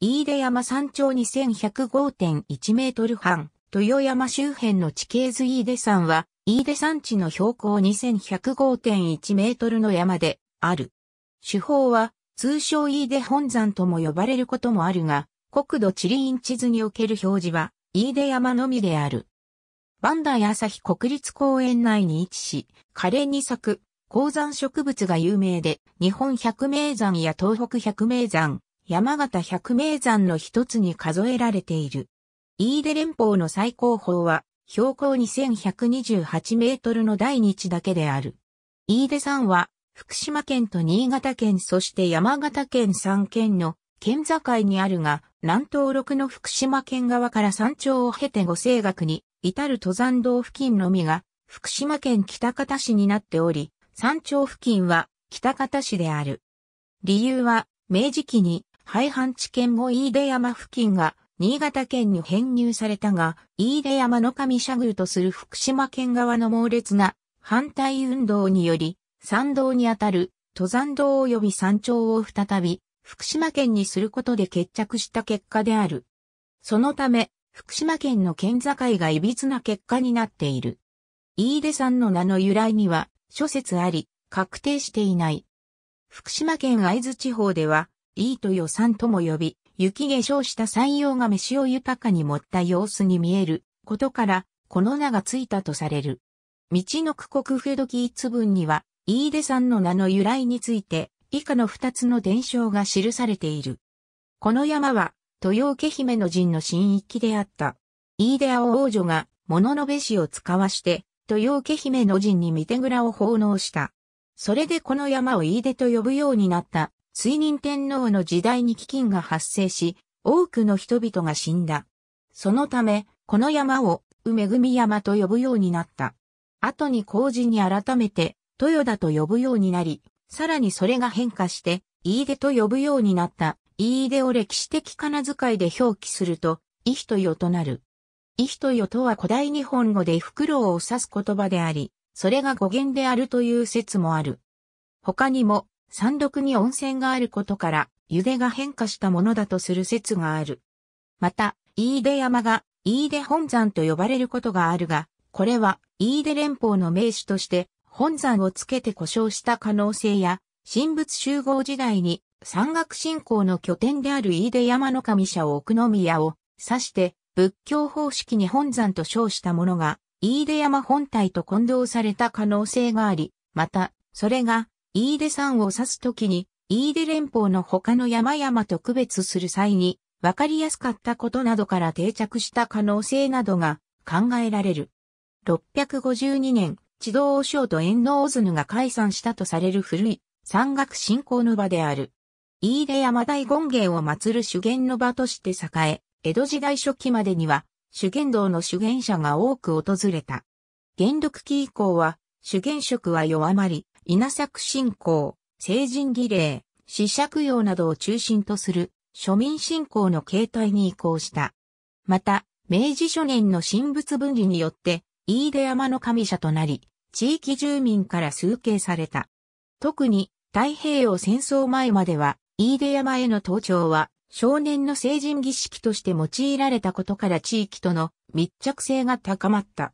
飯出山山頂2105.1メートル半、豊山周辺の地形図飯出山は、飯出山地の標高2105.1メートルの山である。手法は、通称飯出本山とも呼ばれることもあるが、国土地理院地図における表示は、飯出山のみである。代朝日国立公園内に位置し、可憐に咲く、高山植物が有名で、日本百名山や東北百名山、山形百名山の一つに数えられている。飯出連峰の最高峰は、標高2128メートルの二日だけである。飯出山は、福島県と新潟県そして山形県三県の県境にあるが、南東六の福島県側から山頂を経て五星岳に至る登山道付近のみが福島県北方市になっており、山頂付近は北方市である。理由は明治期に廃藩置県も飯出山付近が新潟県に編入されたが、飯出山の上社宮とする福島県側の猛烈な反対運動により、山道にあたる登山道及び山頂を再び福島県にすることで決着した結果である。そのため、福島県の県境が歪な結果になっている。飯出山の名の由来には諸説あり、確定していない。福島県合津地方では、いいと予算とも呼び、雪化粧した山陽が飯を豊かに盛った様子に見えることから、この名がついたとされる。道の区国フェドキ文には、飯出んの名の由来について、以下の二つの伝承が記されている。この山は、豊受姫の陣の神域であった。飯出青王女が、物のべしを使わして、豊受姫の陣に見て蔵を奉納した。それでこの山を飯出と呼ぶようになった水任天皇の時代に飢饉が発生し、多くの人々が死んだ。そのため、この山を、梅組山と呼ぶようになった。後に工事に改めて、豊田と呼ぶようになり、さらにそれが変化して、飯出と呼ぶようになった、飯出を歴史的仮名遣いで表記すると、イヒトヨとなる。イヒトヨとは古代日本語でフクロウを指す言葉であり、それが語源であるという説もある。他にも、山麓に温泉があることから、茹でが変化したものだとする説がある。また、飯出山が、飯出本山と呼ばれることがあるが、これは、飯出連邦の名手として、本山をつけて故障した可能性や、神仏集合時代に、山岳信仰の拠点である飯出山の神社を奥宮を指して、仏教方式に本山と称したものが、飯出山本体と混同された可能性があり、また、それが、飯出山を指すときに、飯出連邦の他の山々と区別する際に、わかりやすかったことなどから定着した可能性などが考えられる。652年、地道王将と遠能図ヌが解散したとされる古い山岳信仰の場である。飯出山大権現を祀る修験の場として栄え、江戸時代初期までには修験道の修験者が多く訪れた。元禄期以降は修験職は弱まり、稲作信仰、成人儀礼、死供用などを中心とする庶民信仰の形態に移行した。また、明治初年の神仏分離によって、飯出山の神社となり、地域住民から崇敬された。特に、太平洋戦争前までは、飯出山への登頂は、少年の成人儀式として用いられたことから地域との密着性が高まった。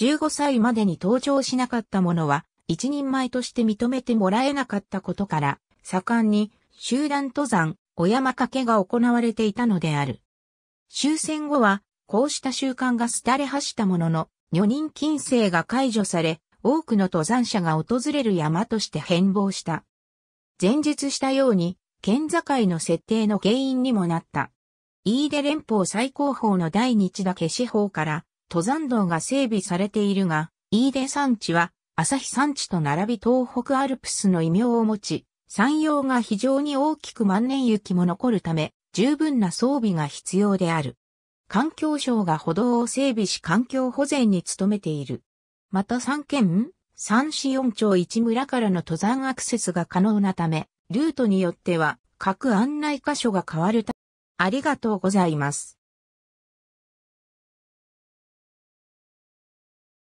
15歳までに登頂しなかった者は、一人前として認めてもらえなかったことから、盛んに集団登山、お山掛けが行われていたのである。終戦後は、こうした習慣が廃れ走ったものの、女人禁制が解除され、多くの登山者が訪れる山として変貌した。前述したように、県境の設定の原因にもなった。飯出連邦最高峰の第日岳し法から、登山道が整備されているが、飯出山地は朝日山地と並び東北アルプスの異名を持ち、山陽が非常に大きく万年雪も残るため、十分な装備が必要である。環境省が歩道を整備し環境保全に努めている。また三県、三市四町一村からの登山アクセスが可能なため、ルートによっては各案内箇所が変わるため、ありがとうございます。